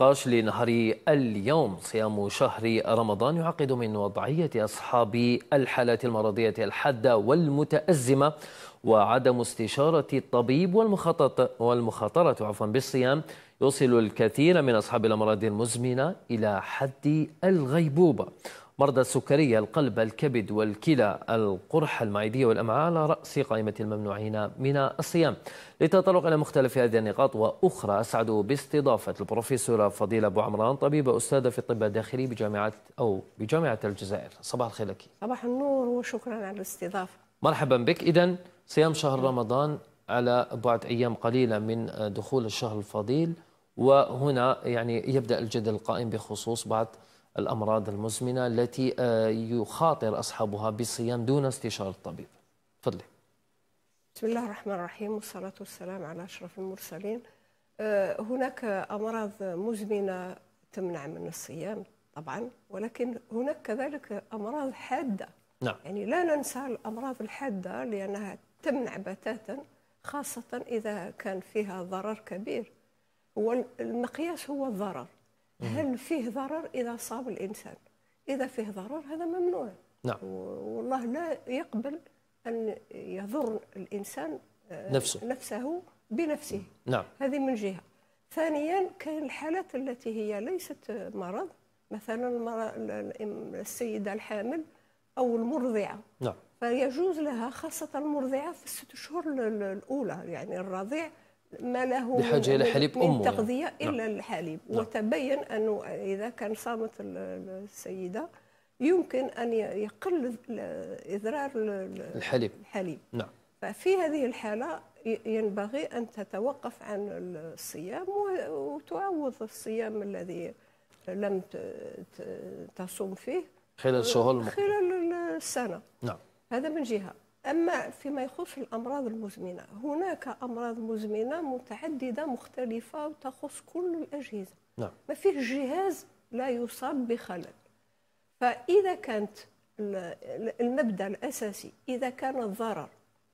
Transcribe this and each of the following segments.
النقاش لنهار اليوم صيام شهر رمضان يعقد من وضعية أصحاب الحالات المرضية الحادة والمتأزمة وعدم استشارة الطبيب والمخطط والمخاطرة عفوا بالصيام يوصل الكثير من أصحاب الأمراض المزمنة إلى حد الغيبوبة مرضى السكرية القلب الكبد والكلى القرحة المعدية والأمعاء على رأس قائمة الممنوعين من الصيام لتطرق إلى مختلف هذه النقاط وأخرى أسعد باستضافة البروفيسورة فضيلة أبو عمران طبيبة أستاذة في الطب الداخلي بجامعة أو بجامعة الجزائر صباح الخير لك صباح النور وشكرا على الاستضافة مرحبا بك إذا صيام شهر رمضان على بعد أيام قليلة من دخول الشهر الفضيل وهنا يعني يبدأ الجدل القائم بخصوص بعض الأمراض المزمنة التي آه، يخاطر أصحابها بالصيام دون استشارة الطبيب تفضلي بسم الله الرحمن الرحيم والصلاة والسلام على أشرف المرسلين آه، هناك أمراض مزمنة تمنع من الصيام طبعا ولكن هناك كذلك أمراض حادة نعم. يعني لا ننسى الأمراض الحادة لأنها تمنع بتاتا خاصة إذا كان فيها ضرر كبير والمقياس هو الضرر هل فيه ضرر إذا صاب الإنسان إذا فيه ضرر هذا ممنوع نعم والله لا يقبل أن يضر الإنسان آه، نفسه نفسه بنفسه نعم هذه من جهة ثانيا كاين الحالات التي هي ليست مرض مثلا السيدة الحامل أو المرضعة نعم فيجوز لها خاصة المرضعة في الست شهور الأولى يعني الرضيع ما له بحاجة إلى حليب أمه من يعني. تغذية يعني. إلا نعم. الحليب نعم. وتبين أنه إذا كان صامت السيدة يمكن أن يقل إضرار الحليب الحليب نعم ففي هذه الحالة ينبغي أن تتوقف عن الصيام وتعوض الصيام الذي لم تصوم فيه خلال شهور خلال السنة نعم هذا من جهة أما فيما يخص الأمراض المزمنة هناك أمراض مزمنة متعددة مختلفة وتخص كل الأجهزة نعم. ما فيه جهاز لا يصاب بخلل فإذا كانت المبدأ الأساسي إذا كان الضرر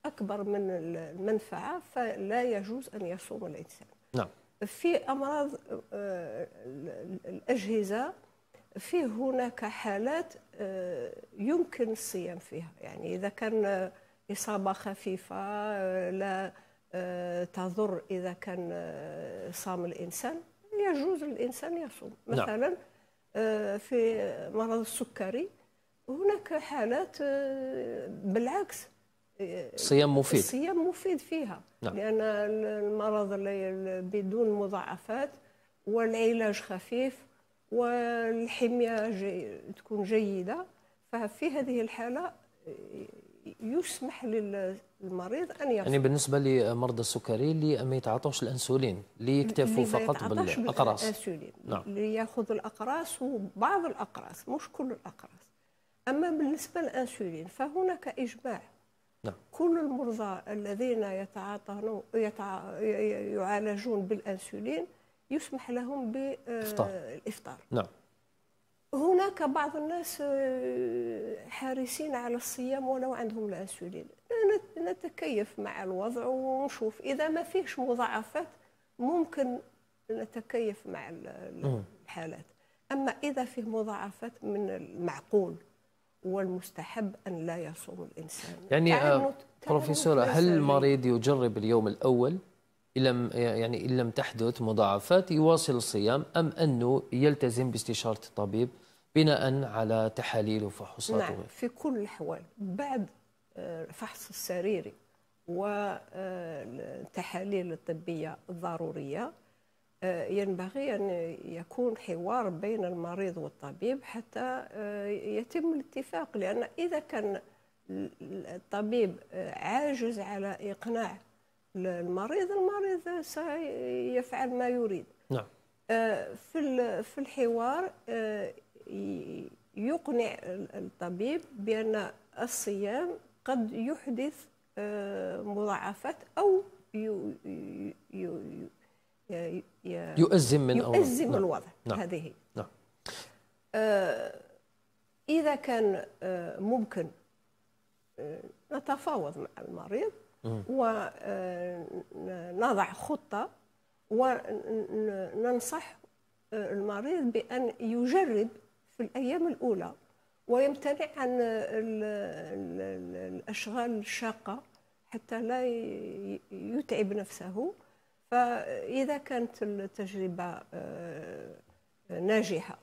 أكبر من المنفعة فلا يجوز أن يصوم الإنسان نعم. في أمراض آه، الأجهزة في هناك حالات آه، يمكن الصيام فيها يعني إذا كان إصابة خفيفة آه، لا آه، تضر إذا كان آه، صام الإنسان يجوز للإنسان يصوم نعم. مثلا في مرض السكري هناك حالات بالعكس الصيام مفيد الصيام مفيد فيها نعم. لأن المرض بدون مضاعفات والعلاج خفيف والحمية تكون جيدة ففي هذه الحالة يسمح للمريض ان يفصل يعني بالنسبه لمرضى السكري اللي ما يتعاطوش الانسولين اللي يكتفوا فقط بالاقراص الانسولين نعم. اللي ياخذ الاقراص وبعض الاقراص مش كل الاقراص اما بالنسبه للانسولين فهناك اجماع نعم. كل المرضى الذين يتعاطون يتع... يعالجون بالانسولين يسمح لهم بالافطار نعم هناك بعض الناس آه، حريصين على الصيام ولو عندهم الانسولين نتكيف مع الوضع ونشوف اذا ما فيش مضاعفات ممكن نتكيف مع الحالات اما اذا فيه مضاعفات من المعقول والمستحب ان لا يصوم الانسان يعني آه، بروفيسور هل المريض يجرب اليوم الاول إن لم يعني إن لم تحدث مضاعفات يواصل الصيام أم أنه يلتزم باستشارة الطبيب بناء على تحاليل وفحوصات نعم في كل الأحوال بعد الفحص آه، السريري والتحاليل آه، الطبية الضرورية آه، ينبغي أن يكون حوار بين المريض والطبيب حتى يتم الاتفاق لأن إذا كان الطبيب عاجز على إقناع المريض المريض سيفعل ما يريد نعم في الحوار يقنع الطبيب بأن الصيام قد يحدث آه، مضاعفات أو يؤزم من يؤزم نعم. الوضع نعم. هذه نعم. آه، إذا كان آه، ممكن نتفاوض مع المريض ونضع خطة وننصح المريض بأن يجرب في الايام الاولى ويمتنع عن الاشغال الشاقه حتى لا يتعب نفسه فاذا كانت التجربه آه، ناجحه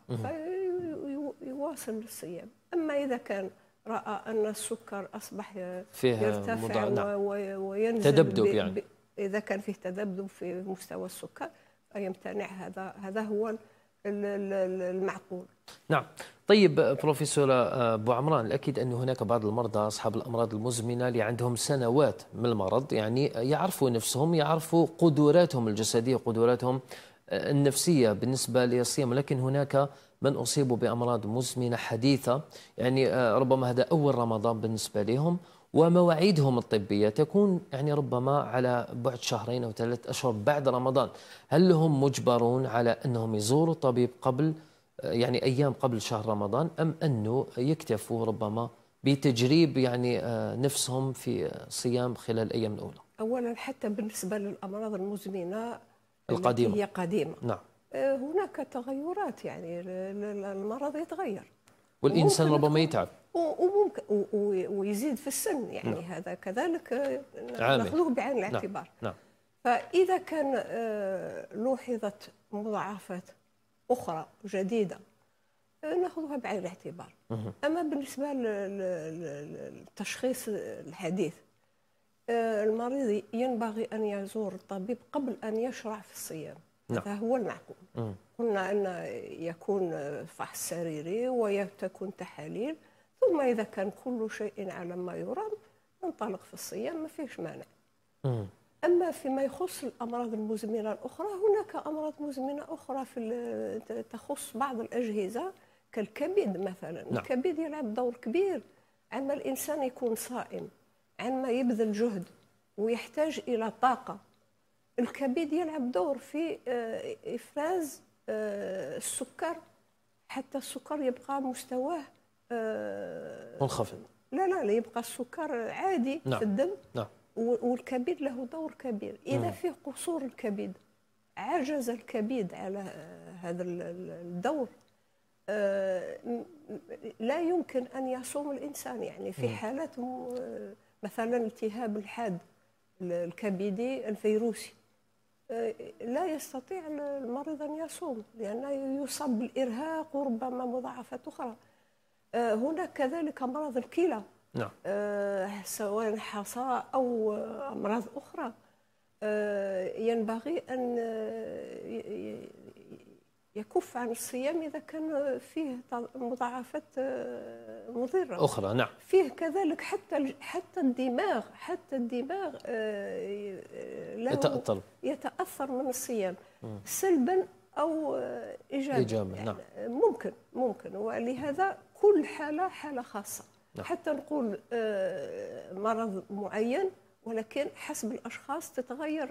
فيواصل الصيام اما اذا كان راى ان السكر اصبح فيها يرتفع نعم. وينزل تذبذب يعني اذا كان فيه تذبذب في مستوى السكر فيمتنع هذا هذا هو المعقول نعم طيب بروفيسور آه، أبو عمران الأكيد أن هناك بعض المرضى أصحاب الأمراض المزمنة اللي عندهم سنوات من المرض يعني يعرفوا نفسهم يعرفوا قدراتهم الجسدية قدراتهم آه، النفسية بالنسبة للصيام لكن هناك من أصيبوا بأمراض مزمنة حديثة يعني آه، ربما هذا أول رمضان بالنسبة لهم ومواعيدهم الطبيه تكون يعني ربما على بعد شهرين او ثلاث اشهر بعد رمضان، هل هم مجبرون على انهم يزوروا طبيب قبل يعني ايام قبل شهر رمضان ام انه يكتفوا ربما بتجريب يعني آه، نفسهم في صيام خلال الايام الاولى؟ اولا حتى بالنسبه للامراض المزمنه القديمه هي قديمه نعم آه، هناك تغيرات يعني المرض يتغير والانسان ربما يتعب وممكن ويزيد في السن يعني نعم. هذا كذلك آه، ناخذوه بعين نعم. الاعتبار نعم. نعم. فاذا كان آه، لوحظت مضاعفات اخرى جديده آه، ناخذها بعين الاعتبار مه. اما بالنسبه للتشخيص الحديث المريض ينبغي ان يزور الطبيب قبل ان يشرع في الصيام نعم. فهو المعقول قلنا أن يكون فحص سريري وتكون تحاليل ثم إذا كان كل شيء على ما يرام ننطلق في الصيام ما فيش مانع أما فيما يخص الأمراض المزمنة الأخرى هناك أمراض مزمنة أخرى في تخص بعض الأجهزة كالكبد مثلا نعم. الكبد يلعب دور كبير عندما الإنسان يكون صائم عندما يبذل جهد ويحتاج إلى طاقة الكبد يلعب دور في آه، افراز آه، السكر حتى السكر يبقى مستواه منخفض آه، لا لا لا يبقى السكر عادي نعم. في الدم نعم. والكبد له دور كبير اذا مم. فيه قصور الكبد عجز الكبد على هذا الدور لا يمكن ان يصوم الانسان يعني في حالات مثلا التهاب الحاد الكبدي الفيروسي لا يستطيع المريض أن يصوم لأنه يصاب بالإرهاق وربما مضاعفات أخرى آه، هناك كذلك أمراض الكلى نعم. آه، سواء حصى أو أمراض أخرى آه، ينبغي أن يكف عن الصيام إذا كان فيه مضاعفات آه، مضرة أخرى نعم فيه كذلك حتى حتى الدماغ حتى الدماغ آه، آه، يتأثر يتأثر من الصيام سلبا أو إيجابا إيجابا يعني نعم ممكن ممكن ولهذا كل حالة حالة خاصة نعم. حتى نقول مرض معين ولكن حسب الأشخاص تتغير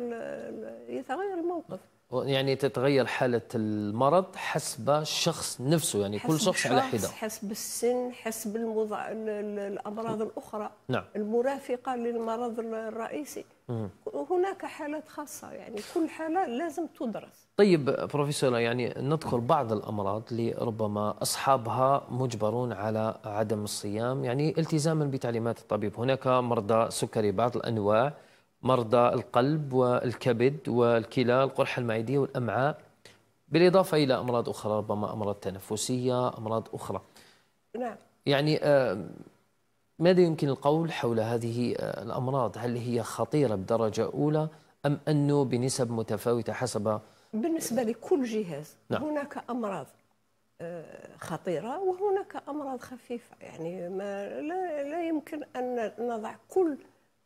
يتغير الموقف نعم. يعني تتغير حالة المرض حسب الشخص نفسه يعني كل شخص على حدة حسب السن حسب المضا... الأمراض نعم. الأخرى نعم. المرافقة للمرض الرئيسي مم. هناك حالات خاصة يعني كل حالة لازم تدرس طيب بروفيسور يعني نذكر بعض الأمراض اللي ربما أصحابها مجبرون على عدم الصيام يعني التزاما بتعليمات الطبيب هناك مرضى سكري بعض الأنواع مرضى القلب والكبد والكلى القرحة المعدية والأمعاء بالإضافة إلى أمراض أخرى ربما أمراض تنفسية أمراض أخرى نعم يعني آه، ماذا يمكن القول حول هذه آه، الأمراض هل هي خطيرة بدرجة أولى أم أنه بنسب متفاوتة حسب بالنسبة لكل جهاز نعم. هناك أمراض آه، خطيرة وهناك أمراض خفيفة يعني ما لا, لا يمكن أن نضع كل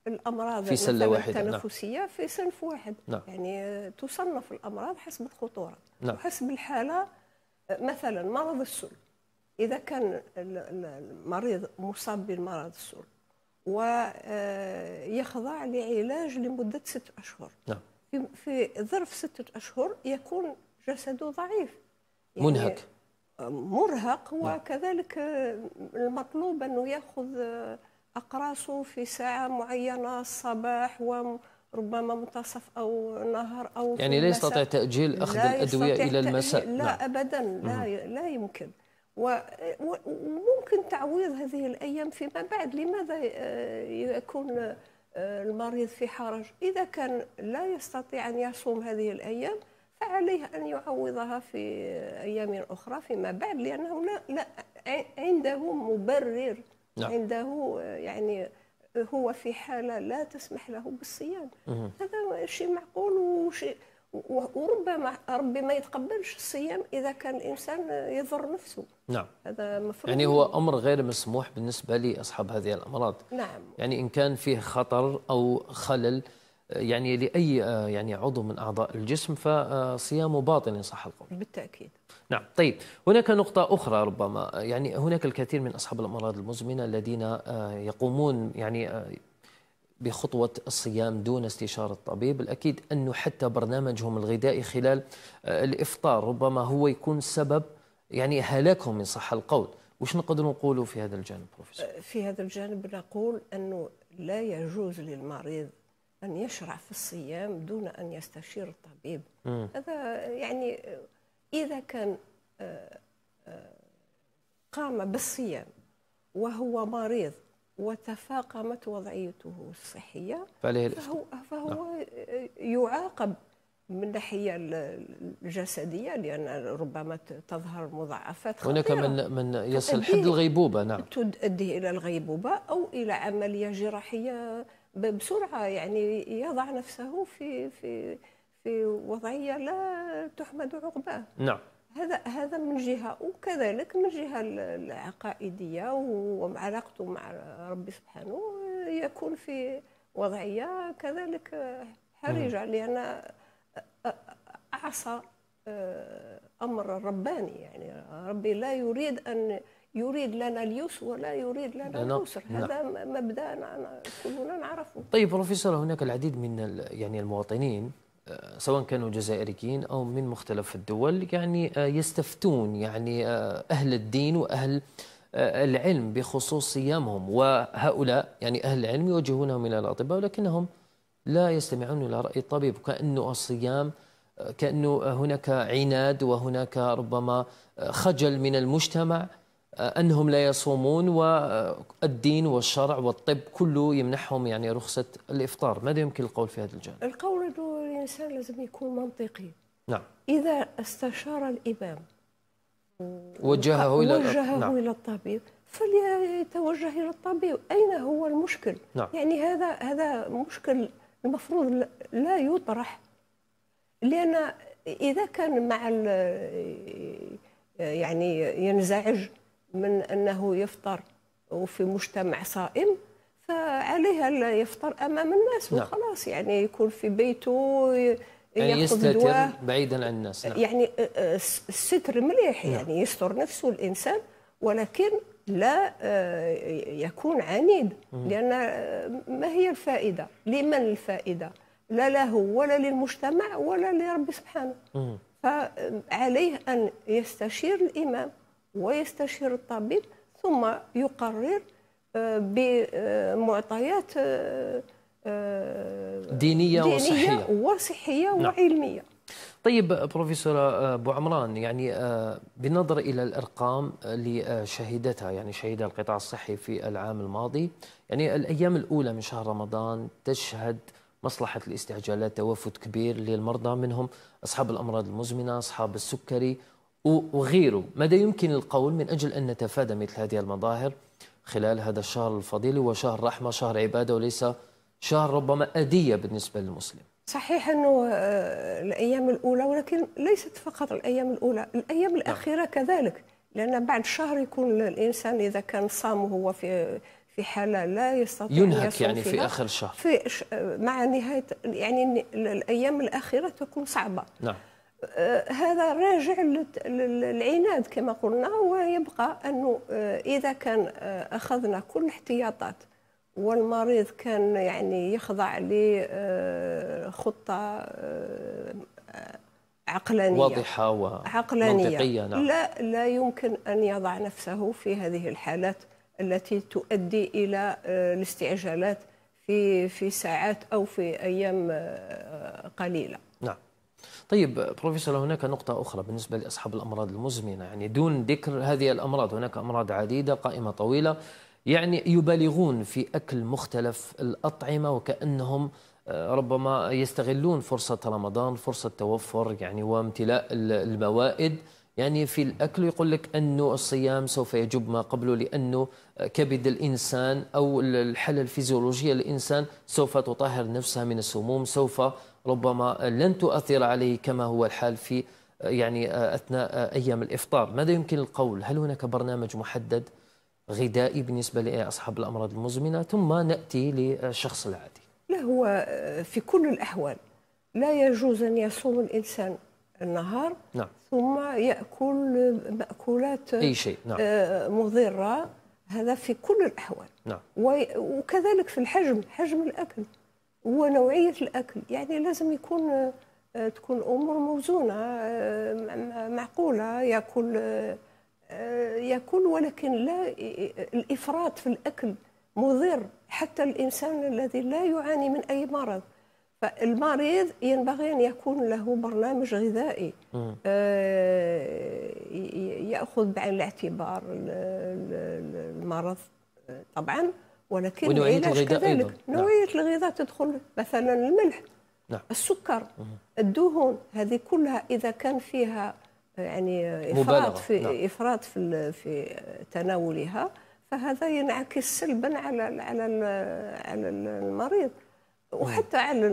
الامراض في سله واحده نعم. التنفسيه نعم. في صنف واحد نعم. يعني آه، تصنف الامراض حسب الخطوره نعم. وحسب الحاله آه، مثلا مرض السل اذا كان المريض مصاب بمرض السل ويخضع آه، لعلاج لمده ست اشهر نعم. في ظرف سته اشهر يكون جسده ضعيف يعني منهك مرهق نعم. وكذلك المطلوب انه ياخذ أقراص في ساعة معينة الصباح وربما منتصف أو نهر أو يعني لا يستطيع تأجيل أخذ الأدوية إلى المساء لا لا نعم. أبدا لا, لا يمكن وممكن تعويض هذه الأيام فيما بعد لماذا آه، يكون آه، المريض في حرج إذا كان لا يستطيع أن يصوم هذه الأيام فعليه أن يعوضها في أيام أخرى فيما بعد لأنه لا عنده مبرر نعم. عنده يعني هو في حالة لا تسمح له بالصيام هذا شيء معقول وشيء وربما ربي ما يتقبلش الصيام اذا كان الانسان يضر نفسه نعم هذا مفروض يعني هو امر غير مسموح بالنسبه لاصحاب هذه الامراض نعم يعني ان كان فيه خطر او خلل يعني لاي آه، يعني عضو من اعضاء الجسم فصيامه باطل ان صح القول. بالتاكيد. نعم، طيب، هناك نقطة أخرى ربما آه، يعني هناك الكثير من أصحاب الأمراض المزمنة الذين آه، يقومون يعني بخطوة الصيام دون استشارة الطبيب، الأكيد أنه حتى برنامجهم الغذائي خلال الإفطار ربما هو يكون سبب يعني هلاكهم من صح القول وش نقدر نقوله في هذا الجانب بروفيسور؟ في هذا الجانب نقول أنه لا يجوز للمريض أن يشرع في الصيام دون أن يستشير الطبيب هذا يعني إذا كان آه، آه، قام بالصيام وهو مريض وتفاقمت وضعيته الصحية فعليه فهو, فهو نعم. يعاقب من الناحيه الجسديه لان ربما تظهر مضاعفات خطيره هناك من من يصل حد الغيبوبه نعم تؤدي الى الغيبوبه او الى عمليه جراحيه بسرعه يعني يضع نفسه في في في وضعيه لا تحمد عقباه نعم هذا هذا من جهه وكذلك من جهه العقائديه وعلاقته مع ربي سبحانه يكون في وضعيه كذلك حرجه لان اعصى آه، امر رباني يعني ربي لا يريد ان يريد لنا اليسر ولا يريد لنا العسر اليسر نعم. هذا مبدا أنا كلنا نعرفه طيب بروفيسور هناك العديد من يعني المواطنين آه، سواء كانوا جزائريين او من مختلف الدول يعني آه، يستفتون يعني آه، اهل الدين واهل العلم بخصوص صيامهم وهؤلاء يعني اهل العلم يوجهونهم الى الاطباء ولكنهم لا يستمعون الى راي الطبيب كانه الصيام كانه هناك عناد وهناك ربما خجل من المجتمع انهم لا يصومون والدين والشرع والطب كله يمنحهم يعني رخصه الافطار، ماذا يمكن القول في هذا الجانب؟ القول انه الانسان لازم يكون منطقي. نعم. اذا استشار الامام وجهه الى وجهه نعم. الى الطبيب فليتوجه الى الطبيب، اين هو المشكل؟ نعم. يعني هذا هذا مشكل المفروض لا يطرح لان اذا كان مع يعني ينزعج من أنه يفطر وفي مجتمع صائم فعليه أن يفطر أمام الناس نعم. وخلاص يعني يكون في بيته يعني يستتر بعيدا عن الناس نعم. يعني الستر مليح نعم. يعني نعم. يستر نفسه الإنسان ولكن لا يكون عنيد لأن ما هي الفائدة لمن الفائدة لا له ولا للمجتمع ولا لرب سبحانه فعليه أن يستشير الإمام ويستشير الطبيب ثم يقرر آه، بمعطيات آه، آه، دينية, دينية وصحية وصحية نعم. وعلمية طيب بروفيسور ابو عمران يعني بالنظر الى الارقام اللي شهدتها يعني شهدها القطاع الصحي في العام الماضي يعني الايام الاولى من شهر رمضان تشهد مصلحه الاستعجالات توافد كبير للمرضى منهم اصحاب الامراض المزمنه اصحاب السكري وغيره ماذا يمكن القول من أجل أن نتفادى مثل هذه المظاهر خلال هذا الشهر الفضيل وشهر رحمة شهر عبادة وليس شهر ربما أدية بالنسبة للمسلم صحيح أنه آه، الأيام الأولى ولكن ليست فقط الأيام الأولى الأيام نعم. الأخيرة نعم. كذلك لأن بعد شهر يكون الإنسان إذا كان صام هو في في حالة لا يستطيع ينهك يعني في آخر شهر في مع نهاية يعني الأيام الأخيرة تكون صعبة نعم هذا راجع للعناد كما قلنا ويبقى أنه آه، إذا كان آه، أخذنا كل الاحتياطات والمريض كان يعني يخضع لخطة آه، عقلانية واضحة وعقلانية نعم. لا لا يمكن أن يضع نفسه في هذه الحالات التي تؤدي إلى الاستعجالات في في ساعات أو في أيام قليلة طيب بروفيسور هناك نقطة أخرى بالنسبة لأصحاب الأمراض المزمنة يعني دون ذكر هذه الأمراض هناك أمراض عديدة قائمة طويلة يعني يبالغون في أكل مختلف الأطعمة وكأنهم آه، ربما يستغلون فرصة رمضان فرصة توفر يعني وامتلاء الموائد يعني في الأكل يقول لك أنه الصيام سوف يجب ما قبله لأنه آه، كبد الإنسان أو الحالة الفيزيولوجية للإنسان سوف تطهر نفسها من السموم سوف ربما لن تؤثر عليه كما هو الحال في يعني أثناء أيام الإفطار ماذا يمكن القول هل هناك برنامج محدد غذائي بالنسبة لأصحاب الأمراض المزمنة ثم نأتي للشخص العادي لا هو في كل الأحوال لا يجوز أن يصوم الإنسان النهار نعم. ثم يأكل مأكولات أي شيء نعم. آه، مضرة هذا في كل الأحوال نعم. وكذلك في الحجم حجم الأكل هو نوعيه الاكل يعني لازم يكون آه، تكون امور موزونه آه، معقوله ياكل آه، ياكل ولكن لا الافراط في الاكل مضر حتى الانسان الذي لا يعاني من اي مرض فالمريض ينبغي ان يكون له برنامج غذائي ياخذ بعين الاعتبار المرض طبعا ولكن العلاج كذلك نعم. نوعية الغذاء تدخل مثلا الملح نعم. السكر الدهون هذه كلها إذا كان فيها يعني إفراط في نعم. إفراط في في تناولها فهذا ينعكس سلبا على على على المريض وحتى على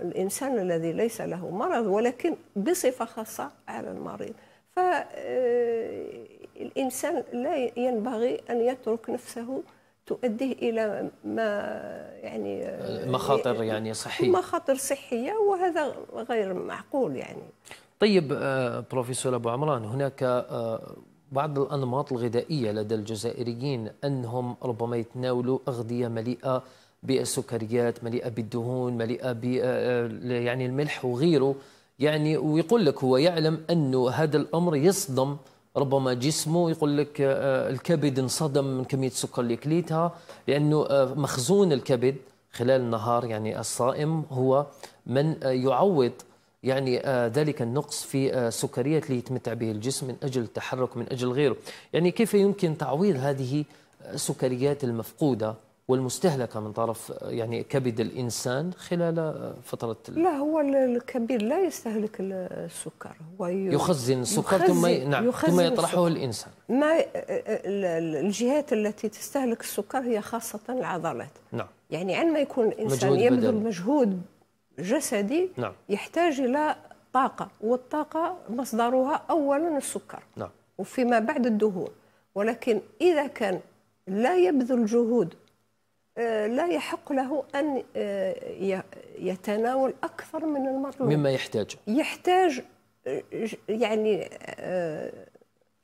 الانسان الذي ليس له مرض ولكن بصفه خاصه على المريض فالانسان آه، لا ينبغي ان يترك نفسه تؤديه الى ما يعني مخاطر يعني صحيه مخاطر صحيه وهذا غير معقول يعني طيب آه، بروفيسور ابو عمران هناك آه، بعض الانماط الغذائيه لدى الجزائريين انهم ربما يتناولوا اغذيه مليئه بالسكريات مليئه بالدهون مليئه ب آه، يعني الملح وغيره يعني ويقول لك هو يعلم انه هذا الامر يصدم ربما جسمه يقول لك آه، آه، الكبد انصدم من كميه السكر اللي كليتها لانه آه، مخزون الكبد خلال النهار يعني الصائم هو من يعوض يعني ذلك النقص في سكريات اللي يتمتع به الجسم من اجل التحرك من اجل غيره يعني كيف يمكن تعويض هذه السكريات المفقوده والمستهلكة من طرف يعني كبد الإنسان خلال فترة لا هو الكبير لا يستهلك السكر هو يخزن السكر ثم نعم يخزن ثم نعم، يطرحه السكر. الإنسان ما الجهات التي تستهلك السكر هي خاصة العضلات نعم يعني عندما يكون الإنسان يبذل مجهود جسدي نعم. يحتاج إلى طاقة والطاقة مصدرها أولا السكر نعم. وفيما بعد الدهون ولكن إذا كان لا يبذل جهود آه، لا يحق له أن آه، يتناول أكثر من المطلوب مما يحتاج يحتاج يعني آه،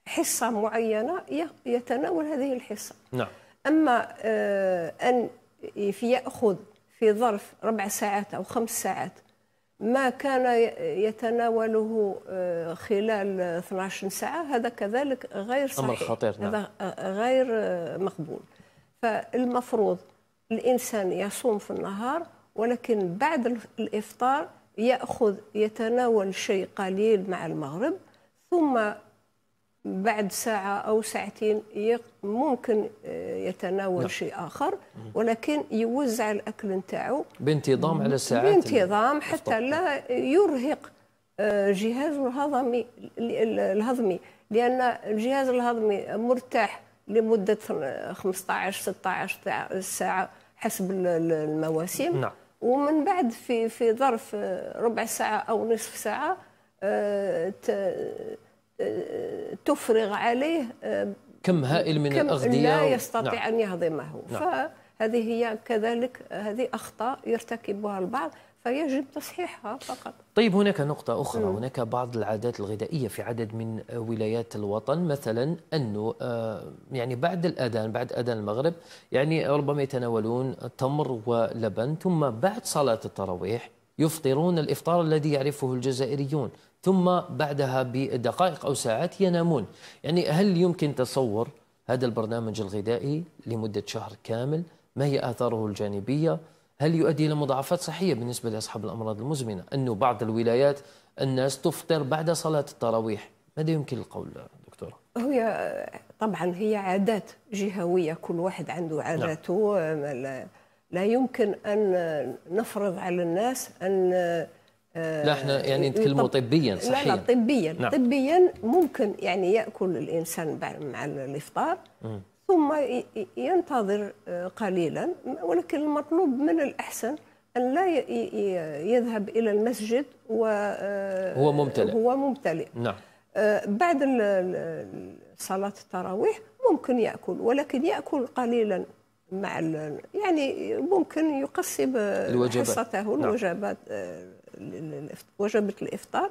حصة معينة يتناول هذه الحصة نعم أما أن في يأخذ في ظرف ربع ساعات أو خمس ساعات ما كان يتناوله خلال 12 ساعة هذا كذلك غير صحيح أمر خطير نعم. هذا غير مقبول فالمفروض الإنسان يصوم في النهار ولكن بعد الإفطار يأخذ يتناول شيء قليل مع المغرب ثم بعد ساعة أو ساعتين ممكن آه، يتناول نعم. شيء آخر ولكن يوزع الأكل نتاعو بانتظام على الساعات بانتظام حتى لا يرهق آه، جهازه الهضمي الهضمي لأن الجهاز الهضمي مرتاح لمده 15 16 ساعه حسب المواسم نعم. ومن بعد في في ظرف ربع ساعه او نصف ساعه آه، آه، تفرغ عليه آه، كم هائل من كم الاغذيه لا نعم. يستطيع نعم. ان يهضمه نعم. فهذه هي كذلك هذه اخطاء يرتكبها البعض فيجب تصحيحها فقط طيب هناك نقطة أخرى م. هناك بعض العادات الغذائية في عدد من ولايات الوطن مثلا أنه آه، يعني بعد الأذان بعد أذان المغرب يعني ربما يتناولون تمر ولبن ثم بعد صلاة التراويح يفطرون الإفطار الذي يعرفه الجزائريون ثم بعدها بدقائق أو ساعات ينامون يعني هل يمكن تصور هذا البرنامج الغذائي لمدة شهر كامل ما هي آثاره الجانبية هل يؤدي إلى مضاعفات صحية بالنسبة لأصحاب الأمراض المزمنة أنه بعض الولايات الناس تفطر بعد صلاة التراويح ماذا يمكن القول دكتورة؟ هي طبعا هي عادات جهوية كل واحد عنده نعم. عاداته لا, لا يمكن أن نفرض على الناس أن آه، لا احنا يعني نتكلموا طبيا صحيا لا لا طبيا نعم. طبيا ممكن يعني ياكل الانسان مع الافطار ثم ينتظر آه، قليلا ولكن المطلوب من الأحسن أن لا يذهب إلى المسجد و آه، هو ممتلئ هو ممتلئ نعم آه، بعد صلاة التراويح ممكن يأكل ولكن يأكل قليلا مع يعني ممكن يقسم حصته نعم. الوجبات نعم. وجبة الإفطار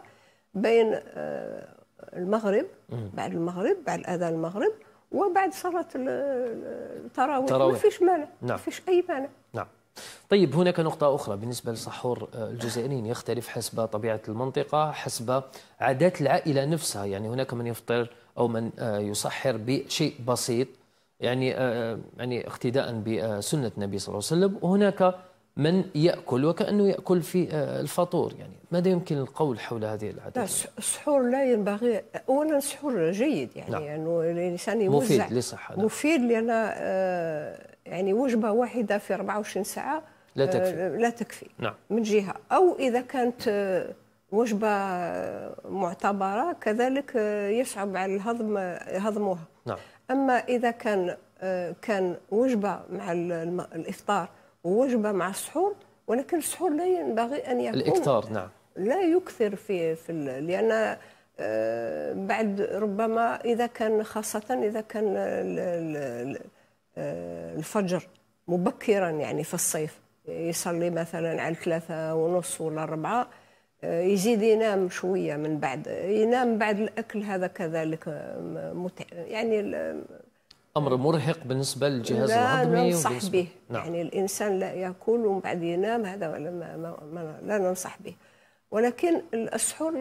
بين المغرب بعد المغرب بعد أذان المغرب وبعد صلاة التراويح ما فيش مانع نعم. ما فيش أي مانع نعم طيب هناك نقطة أخرى بالنسبة لسحور الجزائريين يختلف حسب طبيعة المنطقة حسب عادات العائلة نفسها يعني هناك من يفطر أو من آه، يسحر بشيء بسيط يعني آه، آه، يعني اقتداء بسنة النبي صلى الله عليه وسلم وهناك من ياكل وكانه ياكل في آه، الفطور يعني ماذا يمكن القول حول هذه العادات؟ لا السحور لا ينبغي اولا السحور جيد يعني نعم. يعني الانسان يوزع مفيد للصحه نعم. مفيد لان آه، يعني وجبه واحده في 24 ساعه لا آه، تكفي لا تكفي نعم. من جهه او اذا كانت وجبه معتبره كذلك يصعب على الهضم هضمها نعم. اما اذا كان كان وجبه مع الافطار ووجبه مع السحور ولكن السحور لا ينبغي ان يكون الاكثار نعم لا يكثر في في لان آه، بعد ربما اذا كان خاصه اذا كان آه، الفجر مبكرا يعني في الصيف يصلي مثلا على ثلاثة ونص ولا أربعة آه، يزيد ينام شوية من بعد ينام بعد الأكل هذا كذلك يعني امر مرهق بالنسبه للجهاز الهضمي لا ننصح به نعم. يعني الانسان لا ياكل ومن بعد ينام هذا ولا ما, ما, ما لا ننصح به ولكن السحور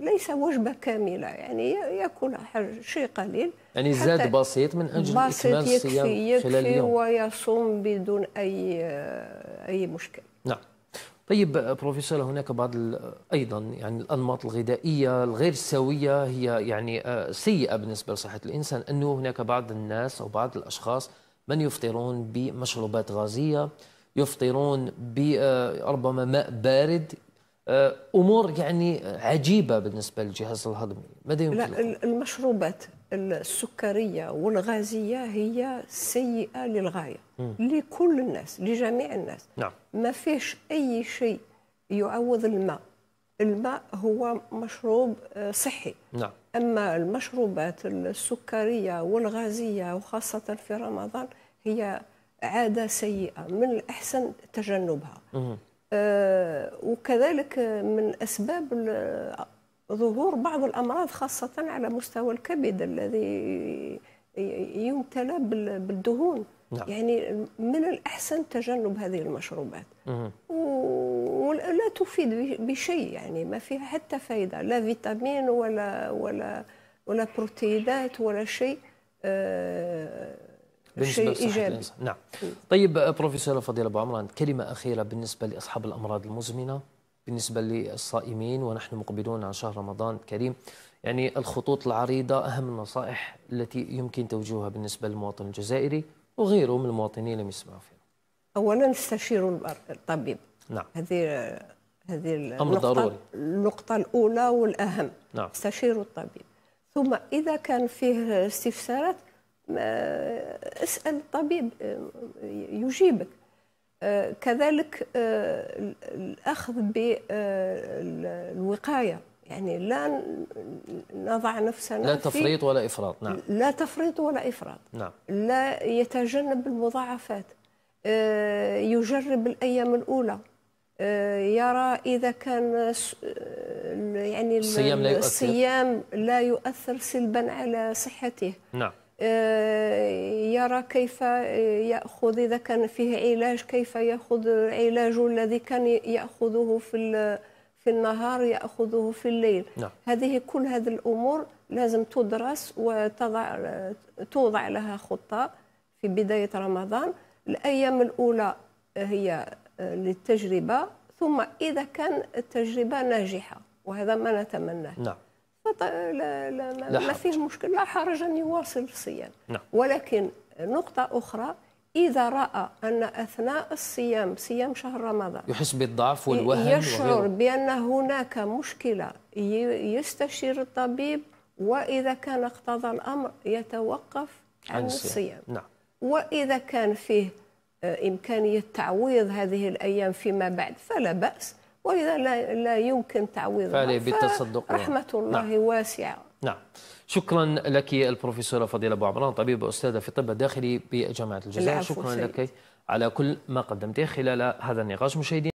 ليس وجبه كامله يعني ياكل شيء قليل يعني زاد بسيط من اجل بسيط اكمال الصيام خلال اليوم يكفي ويصوم بدون اي اي مشكل نعم طيب بروفيسور هناك بعض ايضا يعني الانماط الغذائيه الغير سويه هي يعني آه، سيئه بالنسبه لصحه الانسان انه هناك بعض الناس او بعض الاشخاص من يفطرون بمشروبات غازيه يفطرون بربما آه، ماء بارد آه، امور يعني عجيبه بالنسبه للجهاز الهضمي ماذا يمكن لا المشروبات السكريه والغازيه هي سيئه للغايه مم. لكل الناس لجميع الناس نعم. ما فيش اي شيء يعوض الماء الماء هو مشروب آه، صحي نعم. اما المشروبات السكريه والغازيه وخاصه في رمضان هي عاده سيئه من الاحسن تجنبها مم. آه، وكذلك من اسباب ظهور بعض الامراض خاصه على مستوى الكبد الذي يمتلى بالدهون نعم. يعني من الأحسن تجنب هذه المشروبات مه. ولا تفيد بشيء يعني ما فيها حتى فايدة لا فيتامين ولا ولا ولا بروتينات ولا شيء آه شيء إيجابي نعم طيب آه، بروفيسور فضيلة أبو عمران كلمة أخيرة بالنسبة لأصحاب الأمراض المزمنة بالنسبة للصائمين ونحن مقبلون على شهر رمضان الكريم يعني الخطوط العريضة أهم النصائح التي يمكن توجيهها بالنسبة للمواطن الجزائري وغيره من المواطنين اللي يسمعوا فيها أولا استشيروا الطبيب نعم هذه هذه أمر النقطة ضروري. النقطة الأولى والأهم نعم. استشيروا الطبيب ثم إذا كان فيه استفسارات آه، اسأل الطبيب آه، يجيبك كذلك آه، الأخذ بالوقاية يعني لا نضع نفسنا لا تفريط ولا إفراط نعم لا تفريط ولا إفراط نعم لا يتجنب المضاعفات آه، يجرب الأيام الأولى آه، يرى إذا كان يعني الصيام لا يؤثر, لا يؤثر سلبا على صحته نعم آه، يرى كيف آه، ياخذ اذا كان فيه علاج كيف ياخذ العلاج الذي كان ياخذه في في النهار ياخذه في الليل نعم. هذه كل هذه الامور لازم تدرس وتضع آه، توضع لها خطه في بدايه رمضان الايام الاولى هي للتجربه ثم اذا كان التجربه ناجحه وهذا ما نتمناه نعم. لا, لا, لا, فيه مشكل لا حرج أن يواصل الصيام نعم. ولكن نقطة أخرى إذا رأى أن أثناء الصيام صيام شهر رمضان يحس بالضعف والوهن يشعر وغيره. بأن هناك مشكلة يستشير الطبيب وإذا كان اقتضى الأمر يتوقف عن, عن الصيام. الصيام نعم. وإذا كان فيه آه، إمكانية تعويض هذه الأيام فيما بعد فلا بأس وإذا لا, لا يمكن تعويضها بالتصدق نعم. رحمة الله نعم. واسعة نعم شكرا لك البروفيسورة فضيلة أبو عمران طبيبة أستاذة في الطب الداخلي بجامعة الجزائر شكرا سيد. لك على كل ما قدمته خلال هذا النقاش مشاهدين